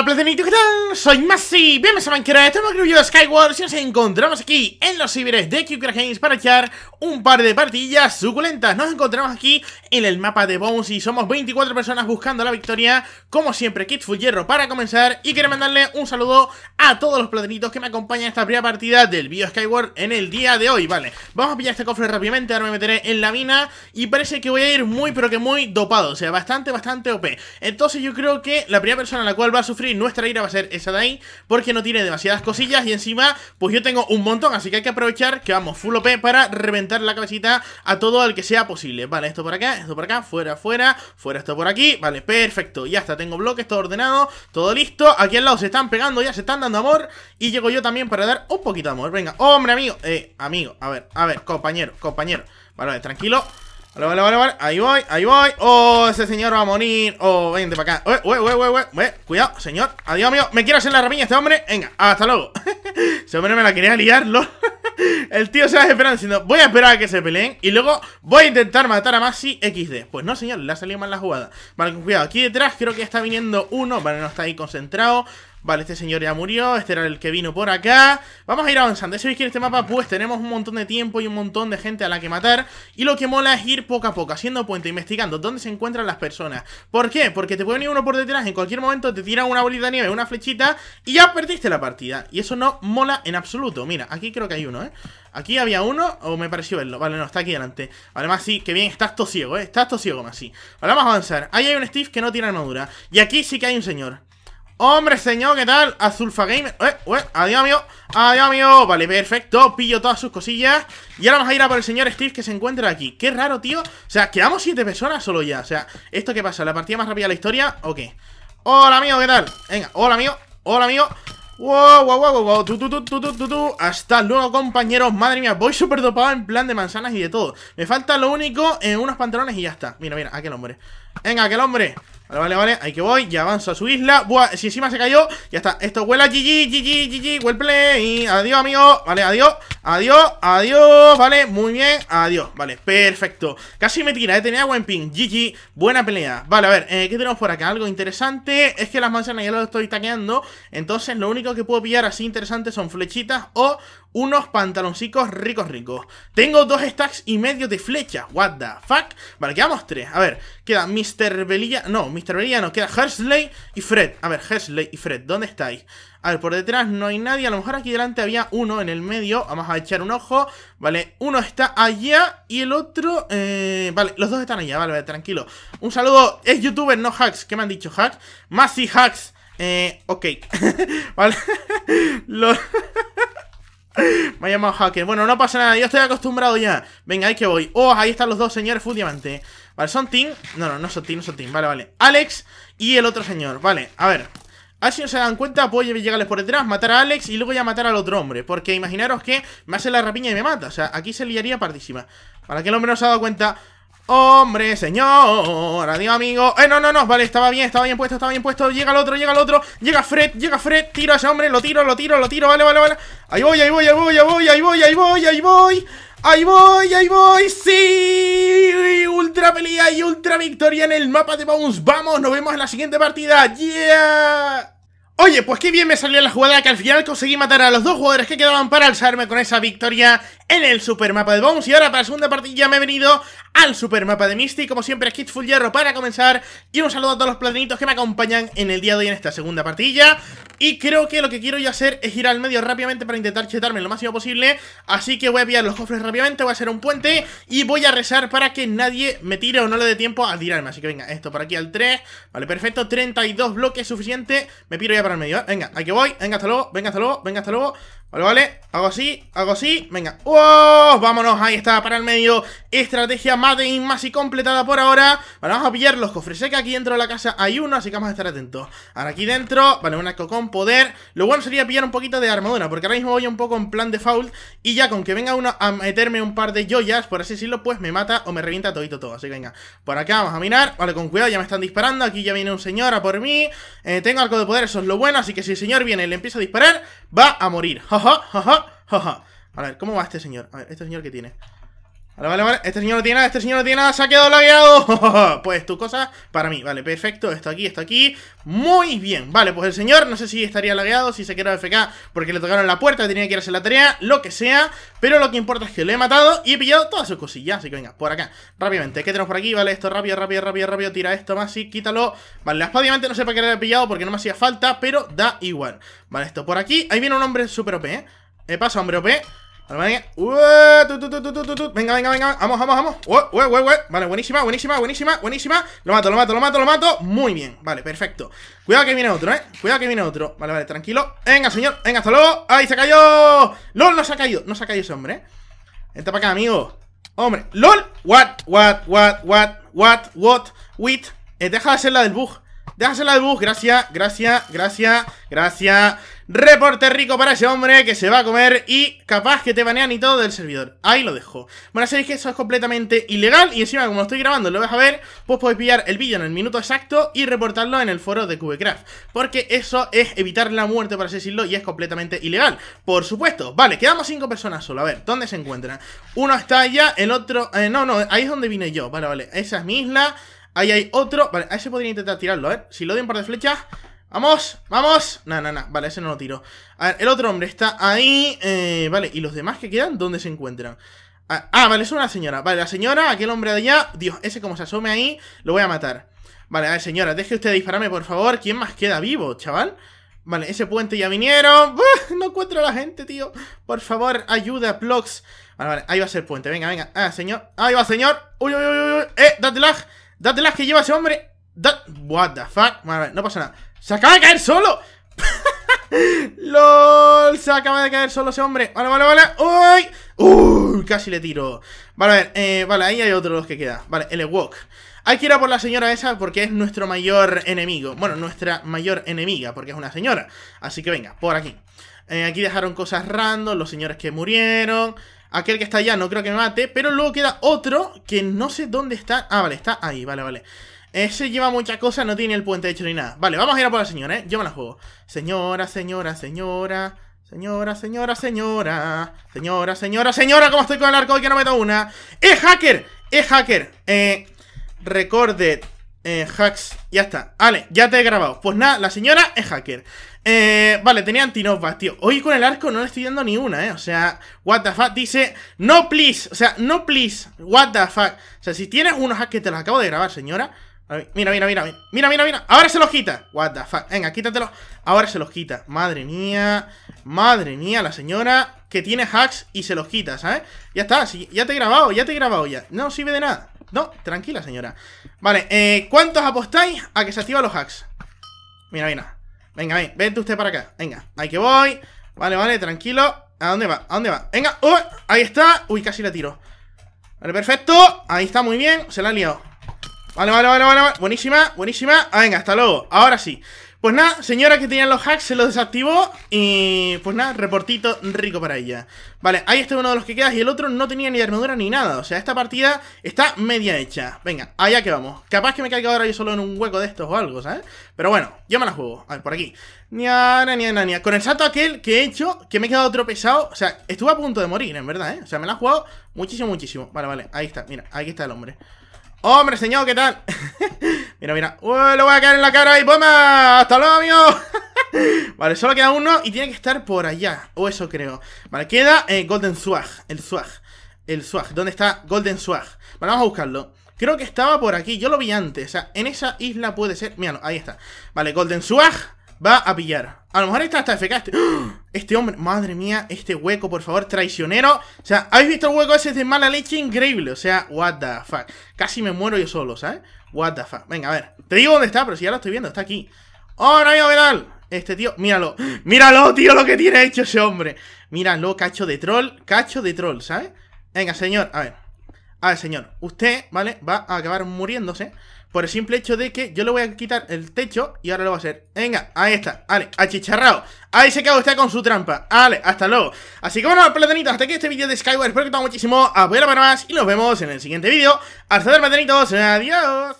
¡Hola ¿Qué tal? Soy Masi, bienvenidos a Minecraft, estamos aquí de Skyward y nos encontramos aquí en los ciberes de Kyukra Games para echar un par de partidas suculentas Nos encontramos aquí en el mapa de Bones y somos 24 personas buscando la victoria Como siempre, full Hierro para comenzar y quiero mandarle un saludo a todos los platonitos que me acompañan en esta primera partida del video Skyward en el día de hoy Vale, vamos a pillar este cofre rápidamente, ahora me meteré en la mina y parece que voy a ir muy pero que muy dopado, o sea, bastante, bastante OP Entonces yo creo que la primera persona a la cual va a sufrir nuestra ira va a ser esa de ahí, porque no tiene demasiadas cosillas y encima, pues yo tengo un montón, así que hay que aprovechar que vamos full OP para reventar la cabecita a todo el que sea posible. Vale, esto por acá, esto por acá, fuera, fuera, fuera esto por aquí, vale, perfecto, ya está, tengo bloques, todo ordenado, todo listo, aquí al lado se están pegando ya, se están dando amor y llego yo también para dar un poquito de amor, venga, hombre amigo, eh, amigo, a ver, a ver, compañero, compañero, vale tranquilo Vale, vale, vale, vale. Ahí voy, ahí voy. Oh, ese señor va a morir. Oh, vente para acá. Cuidado, señor. Adiós, amigo. Me quiero hacer la ramilla este hombre. Venga, hasta luego. ese hombre me la quería liar, El tío se va esperando diciendo, voy a esperar a que se peleen y luego voy a intentar matar a Maxi XD. Pues no, señor, le ha salido mal la jugada. Vale, cuidado, aquí detrás creo que está viniendo uno, vale, no está ahí concentrado. Vale, este señor ya murió, este era el que vino por acá Vamos a ir avanzando, si sabéis que en este mapa pues tenemos un montón de tiempo y un montón de gente a la que matar Y lo que mola es ir poco a poco, haciendo puente, investigando dónde se encuentran las personas ¿Por qué? Porque te puede venir uno por detrás, en cualquier momento te tira una bolita de nieve, una flechita Y ya perdiste la partida, y eso no mola en absoluto Mira, aquí creo que hay uno, ¿eh? Aquí había uno, o me pareció verlo Vale, no, está aquí delante Además sí, que bien, estás tosiego, ¿eh? Estás tosiego, ciego, más sí Vale, vamos a avanzar, ahí hay un Steve que no tiene armadura Y aquí sí que hay un señor Hombre, señor, ¿qué tal? Azulfa Gamer eh, eh, Adiós, amigo Adiós, amigo Vale, perfecto Pillo todas sus cosillas Y ahora vamos a ir a por el señor Steve que se encuentra aquí Qué raro, tío O sea, quedamos siete personas solo ya O sea, ¿esto qué pasa? ¿La partida más rápida de la historia? ¿O qué? Hola, amigo, ¿qué tal? Venga, hola, amigo Hola, amigo Wow, wow, wow, Hasta luego, compañeros. Madre mía, voy súper dopado en plan de manzanas y de todo. Me falta lo único en unos pantalones y ya está. Mira, mira, aquel hombre. Venga, aquel hombre. Vale, vale, vale, ahí que voy, ya avanzo a su isla Buah, si encima se cayó, ya está Esto huela, GG, GG, GG, well play Adiós, amigo, vale, adiós Adiós, adiós, vale, muy bien Adiós, vale, perfecto Casi me tira, eh, tenía buen ping, GG Buena pelea, vale, a ver, eh, ¿qué tenemos por acá? Algo interesante, es que las manzanas ya lo estoy taqueando Entonces lo único que puedo pillar así interesante son flechitas o unos pantaloncicos ricos ricos. Tengo dos stacks y medio de flecha What the fuck? Vale, quedamos tres. A ver, queda Mr. Belilla. No, Mr. Belilla no. Queda Hersley y Fred. A ver, Hersley y Fred, ¿dónde estáis? A ver, por detrás no hay nadie. A lo mejor aquí delante había uno en el medio. Vamos a echar un ojo. Vale, uno está allá y el otro... Eh, vale, los dos están allá. Vale, tranquilo. Un saludo. Es youtuber, no hacks. ¿Qué me han dicho? Hacks. Masi hacks. Eh, ok. vale. Los... Me ha llamado hacker. Bueno, no pasa nada, yo estoy acostumbrado ya. Venga, ahí que voy. Oh, ahí están los dos señores full diamante. Vale, son team. No, no, no son team, no son team. Vale, vale. Alex y el otro señor. Vale, a ver. A ver si no se dan cuenta, puedo llegarles por detrás, matar a Alex y luego ya matar al otro hombre. Porque imaginaros que me hace la rapiña y me mata. O sea, aquí se liaría partísima. Para que el hombre no se ha dado cuenta. Hombre, señor, adiós amigo Eh, no, no, no, vale, estaba bien, estaba bien puesto, estaba bien puesto Llega el otro, llega el otro, llega Fred, llega Fred Tiro a ese hombre, lo tiro, lo tiro, lo tiro, vale, vale, vale Ahí voy, ahí voy, ahí voy, ahí voy, ahí voy, ahí voy, ahí voy Ahí voy, ahí voy, sí Ultra pelea y ultra victoria en el mapa de Bounce Vamos, nos vemos en la siguiente partida Yeah Oye, pues qué bien me salió la jugada que al final conseguí matar a los dos jugadores que quedaban para alzarme con esa victoria en el mapa de Bones Y ahora para la segunda partida me he venido al super mapa de Misty Como siempre, kit Full Hierro para comenzar Y un saludo a todos los platinitos que me acompañan en el día de hoy en esta segunda partilla Y creo que lo que quiero yo hacer es ir al medio rápidamente para intentar chetarme lo máximo posible Así que voy a pillar los cofres rápidamente, voy a hacer un puente Y voy a rezar para que nadie me tire o no le dé tiempo a tirarme Así que venga, esto por aquí al 3 Vale, perfecto, 32 bloques suficiente Me piro ya para el medio, ¿eh? venga, aquí voy Venga, hasta luego, venga, hasta luego, venga, hasta luego Vale, vale, hago así, hago así, venga ¡Oh! Vámonos, ahí está, para el medio Estrategia más más y completada por ahora Vale, vamos a pillar los cofres Sé que aquí dentro de la casa hay uno, así que vamos a estar atentos Ahora aquí dentro, vale, un arco con poder Lo bueno sería pillar un poquito de armadura Porque ahora mismo voy un poco en plan de Y ya con que venga uno a meterme un par de joyas Por así decirlo, pues me mata o me revienta todito todo Así que venga, por acá vamos a mirar Vale, con cuidado, ya me están disparando Aquí ya viene un señor a por mí eh, Tengo arco de poder, eso es lo bueno Así que si el señor viene y le empieza a disparar Va a morir, A ver, ¿cómo va este señor? A ver, este señor qué tiene. Vale, vale, vale. Este señor no tiene nada, este señor no tiene nada. Se ha quedado lagueado. pues tu cosa para mí. Vale, perfecto. Esto aquí, esto aquí. Muy bien. Vale, pues el señor no sé si estaría lagueado, si se quedó FK porque le tocaron la puerta, tenía que ir a hacer la tarea, lo que sea. Pero lo que importa es que le he matado y he pillado todas sus cosillas. Así que venga, por acá. Rápidamente. ¿Qué tenemos por aquí? Vale, esto rápido, rápido, rápido, rápido. Tira esto más y quítalo. Vale, la espada diamante no sé para qué le he pillado porque no me hacía falta, pero da igual. Vale, esto por aquí. Ahí viene un hombre super OP, ¿eh? Me pasa, hombre OP venga, venga, venga, vamos, vamos, vamos Vale, buenísima, buenísima, buenísima, buenísima Lo mato, lo mato, lo mato, lo mato, muy bien Vale, perfecto, cuidado que viene otro, eh Cuidado que viene otro, vale, vale, tranquilo Venga, señor, venga, hasta luego, ay se cayó LOL, no se ha caído, no se ha caído ese hombre, eh Vente para acá, amigo Hombre, LOL, what, what, what, what What, what, Wait eh, Deja de hacer la del bug Deja de hacer la del bug, gracias, gracias, gracias Gracias Reporte rico para ese hombre que se va a comer y capaz que te banean y todo del servidor. Ahí lo dejo. Bueno, sabéis que eso es completamente ilegal y encima como lo estoy grabando lo vais a ver, pues podéis pillar el vídeo en el minuto exacto y reportarlo en el foro de Cubecraft. Porque eso es evitar la muerte, por así decirlo, y es completamente ilegal. Por supuesto. Vale, quedamos cinco personas solo. A ver, ¿dónde se encuentran? Uno está allá, el otro... Eh, no, no, ahí es donde vine yo. Vale, vale. Esa es mi isla. Ahí hay otro. Vale, ahí se podría intentar tirarlo, ¿eh? Si lo doy un par de flechas... ¡Vamos! ¡Vamos! No, no, no. Vale, ese no lo tiro. A ver, el otro hombre está ahí. Eh, vale, ¿y los demás que quedan? ¿Dónde se encuentran? Ah, ah, vale, es una señora. Vale, la señora, aquel hombre de allá. Dios, ese como se asome ahí, lo voy a matar. Vale, a ver, señora, deje usted de dispararme, por favor. ¿Quién más queda vivo, chaval? Vale, ese puente ya vinieron. No encuentro a la gente, tío. Por favor, ayuda, Plox. Vale, vale, ahí va a ser puente. Venga, venga. Ah, señor. Ahí va, señor. Uy, uy, uy, uy. Eh, date lag. Date lag que lleva ese hombre. What the fuck. Vale, vale, no pasa nada. ¡Se acaba de caer solo! ¡Lol! Se acaba de caer solo ese hombre. Vale, vale, vale. ¡Uy! ¡Uy! Casi le tiro. Vale, a ver. Eh, vale, ahí hay otro que queda. Vale, el Ewok. Hay que ir a por la señora esa porque es nuestro mayor enemigo. Bueno, nuestra mayor enemiga porque es una señora. Así que venga, por aquí. Eh, aquí dejaron cosas random, los señores que murieron. Aquel que está allá no creo que me mate, pero luego queda otro que no sé dónde está. Ah, vale, está ahí, vale, vale. Ese lleva muchas cosas, no tiene el puente hecho ni nada. Vale, vamos a ir a por la señora, ¿eh? Yo me la juego. Señora, señora, señora. Señora, señora, señora. Señora, señora, señora. ¿Cómo estoy con el arco? Hoy que no meto una. ¡Es ¡Eh, hacker! ¡Es hacker! Eh. eh Recorded. Eh, hacks. Ya está. Vale, ya te he grabado. Pues nada, la señora es hacker. Eh, vale, tenía antinovas, tío. Hoy con el arco no le estoy dando ni una, ¿eh? O sea, what the fuck. Dice, no please. O sea, no please. What the fuck. O sea, si tienes unos hacks que te los acabo de grabar, señora mira, mira, mira, mira, mira, mira. Ahora se los quita. What the fuck. Venga, quítatelo. Ahora se los quita. Madre mía. Madre mía, la señora que tiene hacks y se los quita, ¿sabes? Ya está, ya te he grabado, ya te he grabado ya. No sirve de nada. No, tranquila, señora. Vale, eh, ¿cuántos apostáis a que se activan los hacks? Mira, mira. Venga, ven, vente usted para acá. Venga, ahí que voy. Vale, vale, tranquilo. ¿A dónde va? ¿A dónde va? Venga, ahí está. Uy, casi la tiro. Vale, perfecto. Ahí está, muy bien. Se la ha liado. Vale, vale, vale, vale, Buenísima, buenísima. Ah, venga, hasta luego. Ahora sí. Pues nada, señora que tenía los hacks se los desactivó y pues nada, reportito rico para ella. Vale, ahí está uno de los que quedas y el otro no tenía ni armadura ni nada. O sea, esta partida está media hecha. Venga, allá que vamos. Capaz que me caiga ahora yo solo en un hueco de estos o algo, ¿sabes? Pero bueno, yo me la juego. A ver, por aquí. Con el salto aquel que he hecho, que me he quedado tropezado. O sea, estuve a punto de morir, en verdad, ¿eh? O sea, me la he jugado muchísimo, muchísimo. Vale, vale, ahí está. Mira, aquí está el hombre. ¡Hombre, señor! ¿Qué tal? mira, mira. ¡Uy, le voy a caer en la cara y ¡Poma! ¡Hasta luego, amigo! vale, solo queda uno y tiene que estar por allá. O eso creo. Vale, queda eh, Golden Swag. El Swag. El Swag. ¿Dónde está Golden Swag? Vale, vamos a buscarlo. Creo que estaba por aquí. Yo lo vi antes. O sea, en esa isla puede ser... Míralo, ahí está. Vale, Golden Swag. Va a pillar. A lo mejor está hasta FK. Este, ¡Ah! este... hombre, madre mía, este hueco, por favor, traicionero. O sea, ¿habéis visto el hueco ese de mala leche? Increíble. O sea, what the fuck. Casi me muero yo solo, ¿sabes? What the fuck. Venga, a ver. Te digo dónde está, pero si ya lo estoy viendo, está aquí. ¡Oh, no hay Este tío, míralo. Míralo, tío, lo que tiene hecho ese hombre. Míralo, cacho de troll. Cacho de troll, ¿sabes? Venga, señor, a ver ver, señor. Usted, ¿vale? Va a acabar muriéndose por el simple hecho de que yo le voy a quitar el techo y ahora lo va a hacer. Venga, ahí está, vale, achicharrado. Ahí se quedó usted con su trampa. Vale, hasta luego. Así que bueno, platanitos, hasta aquí este vídeo de Skyward. Espero que te haya muchísimo. Apoyo para más y nos vemos en el siguiente vídeo. Hasta luego, platanitos. Adiós.